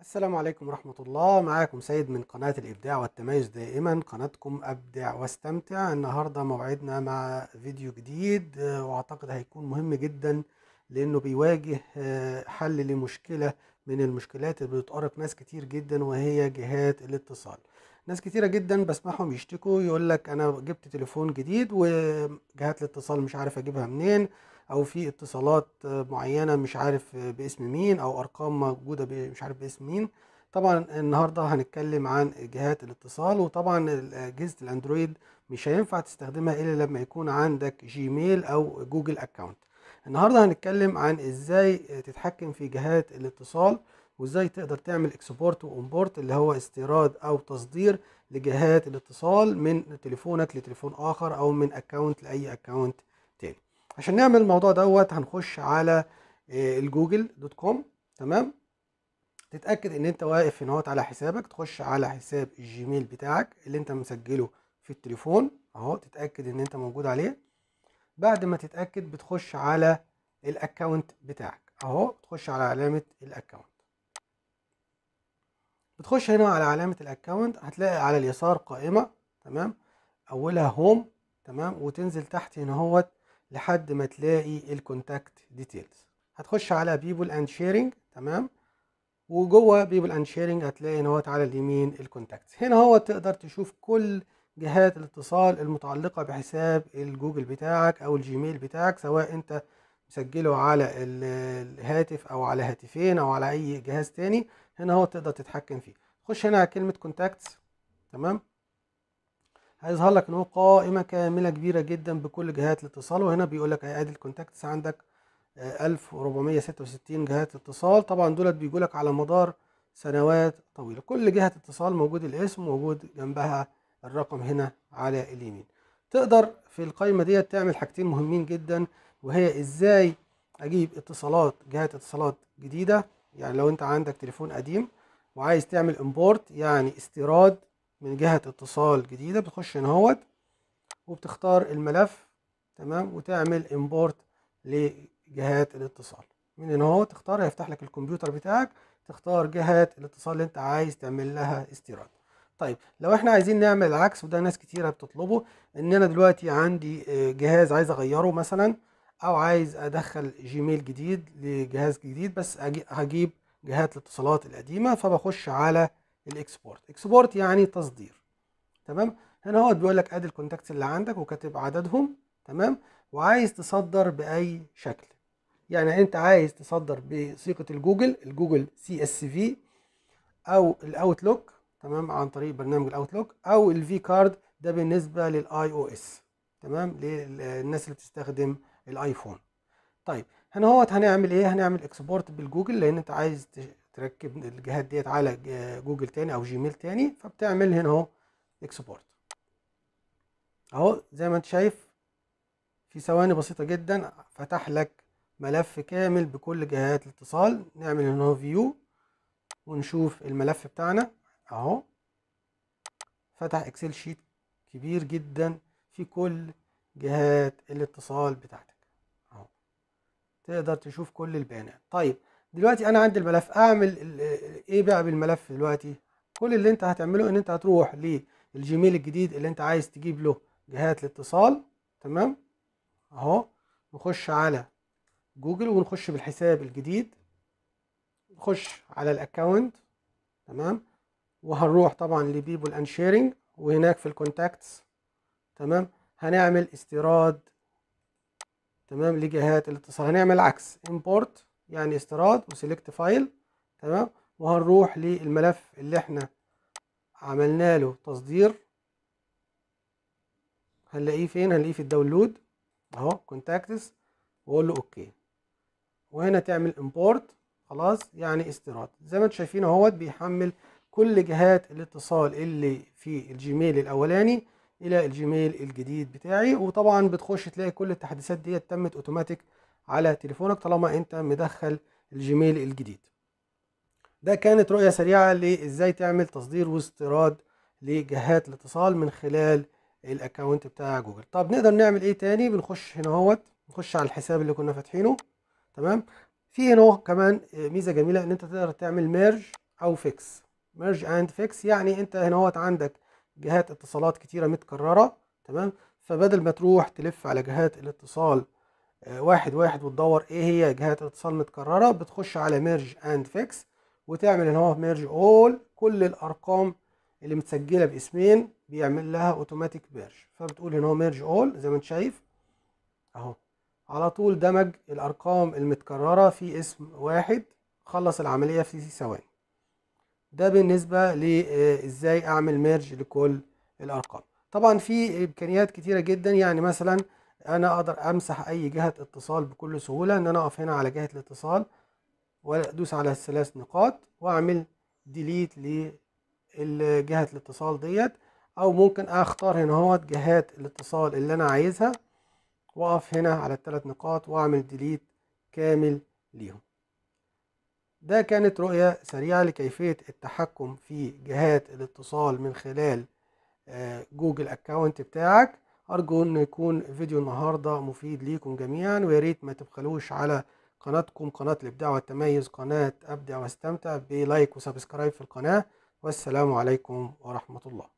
السلام عليكم ورحمة الله معاكم سيد من قناة الإبداع والتميز دائما قناتكم أبدع واستمتع النهاردة موعدنا مع فيديو جديد وأعتقد هيكون مهم جدا لأنه بيواجه آه، حل لمشكلة من المشكلات اللي بتقرق ناس كتير جدا وهي جهات الاتصال ناس كتيرة جدا بسمعهم يشتكوا يقول لك أنا جبت تليفون جديد وجهات الاتصال مش عارف أجيبها منين او في اتصالات معينه مش عارف باسم مين او ارقام موجوده مش عارف باسم مين طبعا النهارده هنتكلم عن جهات الاتصال وطبعا اجهزه الاندرويد مش هينفع تستخدمها الا لما يكون عندك جيميل او جوجل اكونت النهارده هنتكلم عن ازاي تتحكم في جهات الاتصال وازاي تقدر تعمل اكسبورت وانبورت اللي هو استيراد او تصدير لجهات الاتصال من تليفونك لتليفون اخر او من اكونت لاي اكونت عشان نعمل الموضوع دوت هنخش على آه، الجوجل دوت كوم تمام تتاكد ان انت واقف هنا على حسابك تخش على حساب الجيميل بتاعك اللي انت مسجله في التليفون اهو تتاكد ان انت موجود عليه بعد ما تتاكد بتخش على الاكونت بتاعك اهو تخش على علامه الاكونت بتخش هنا على علامه الاكونت هتلاقي على اليسار قائمه تمام اولها هوم تمام وتنزل تحت هنا اهوت لحد ما تلاقي الكونتاكت ديتيلز هتخش على بيبل اند شيرنج تمام وجوه بيبل اند شيرنج هتلاقي ان هو على اليمين الكونتاكتس هنا هو تقدر تشوف كل جهات الاتصال المتعلقة بحساب الجوجل بتاعك او الجيميل بتاعك سواء انت مسجله على الهاتف او على هاتفين او على اي جهاز تاني هنا هو تقدر تتحكم فيه خش هنا على كلمة كونتاكتس تمام هيظهر لك ان هو قائمه كامله كبيره جدا بكل جهات الاتصال وهنا بيقول لك هيعادل الكونتاكتس عندك 1466 آه، جهات اتصال طبعا دولت بيجوا لك على مدار سنوات طويله كل جهه اتصال موجود الاسم موجود جنبها الرقم هنا على اليمين تقدر في القائمه ديت تعمل حاجتين مهمين جدا وهي ازاي اجيب اتصالات جهات اتصالات جديده يعني لو انت عندك تليفون قديم وعايز تعمل امبورت يعني استيراد من جهة اتصال جديدة بتخش هنا اهوت وبتختار الملف تمام وتعمل امبورت لجهات الاتصال من هنا اهوت تختار هيفتح لك الكمبيوتر بتاعك تختار جهات الاتصال اللي انت عايز تعمل لها استيراد طيب لو احنا عايزين نعمل العكس وده ناس كتيرة بتطلبه ان انا دلوقتي عندي آه، جهاز عايز اغيره مثلا او عايز ادخل جيميل جديد لجهاز جديد بس هجيب جهات الاتصالات القديمة فبخش على الاكسبورت اكسبورت يعني تصدير تمام هنا هو بيقول لك ادي الكونتاكتس اللي عندك وكاتب عددهم تمام وعايز تصدر باي شكل يعني انت عايز تصدر بصيغه الجوجل الجوجل سي اس في او الاوتلوك تمام عن طريق برنامج الاوتلوك او الفي كارد ده بالنسبه للاي او اس تمام للناس اللي بتستخدم الايفون طيب هنا هو هنعمل ايه هنعمل اكسبورت بالجوجل لان انت عايز تركب الجهات ديت على جوجل تاني او جيميل تاني فبتعمل هنا اهو اكسبورت اهو زي ما انت شايف في ثواني بسيطه جدا فتح لك ملف كامل بكل جهات الاتصال نعمل هنا اهو فيو ونشوف الملف بتاعنا اهو فتح اكسل شيت كبير جدا في كل جهات الاتصال بتاعتك اهو تقدر تشوف كل البيانات طيب دلوقتي انا عندي الملف اعمل ايه بقى بالملف دلوقتي كل اللي انت هتعمله ان انت هتروح للجيميل الجديد اللي انت عايز تجيب له جهات الاتصال تمام اهو نخش على جوجل ونخش بالحساب الجديد نخش على الاكونت تمام وهنروح طبعا لبيبل اند شيرنج وهناك في الكونتاكتس تمام هنعمل استيراد تمام لجهات الاتصال هنعمل عكس امبورت يعني استيراد وسيلكت فايل تمام وهنروح للملف اللي احنا عملنا له تصدير هنلاقيه فين هنلاقيه في الداونلود اهو كونتاكتس واقول له اوكي وهنا تعمل امبورت خلاص يعني استيراد زي ما انتم شايفين اهوت بيحمل كل جهات الاتصال اللي في الجيميل الاولاني الى الجيميل الجديد بتاعي وطبعا بتخش تلاقي كل التحديثات ديت تمت اوتوماتيك على تليفونك طالما انت مدخل الجيميل الجديد ده كانت رؤية سريعة لازاي تعمل تصدير واستيراد لجهات الاتصال من خلال الاكونت بتاع جوجل طب نقدر نعمل ايه تاني بنخش هنا اهوت نخش على الحساب اللي كنا فاتحينه تمام في هنا كمان ميزة جميلة ان انت تقدر تعمل ميرج او فيكس ميرج اند فيكس يعني انت هنا اهوت عندك جهات اتصالات كتيرة متكررة تمام فبدل ما تروح تلف على جهات الاتصال آه، واحد واحد وتدور ايه هي جهات الاتصال متكررة بتخش على ميرج اند فيكس وتعمل ان هو ميرج اول كل الارقام اللي متسجلة باسمين بيعمل لها اوتوماتيك ميرج فبتقول ان هو ميرج اول زي ما انت شايف اهو على طول دمج الارقام المتكررة في اسم واحد خلص العملية في ثواني ده بالنسبة لازاي آه، اعمل ميرج لكل الارقام طبعا في امكانيات كتيرة جدا يعني مثلا انا اقدر امسح اي جهة اتصال بكل سهولة ان انا اقف هنا على جهة الاتصال وادوس على الثلاث نقاط واعمل ديليت لجهة الاتصال ديت او ممكن اختار هنا اهوت جهات الاتصال اللي انا عايزها واقف هنا على الثلاث نقاط واعمل ديليت كامل ليهم ده كانت رؤية سريعة لكيفية التحكم في جهات الاتصال من خلال آه، جوجل اكاونت بتاعك ارجو أن يكون فيديو النهاردة مفيد ليكم جميعا وياريت ما تبخلوش على قناتكم قناة الابداع والتميز قناة ابدع واستمتع بلايك وسبسكرايب في القناة والسلام عليكم ورحمة الله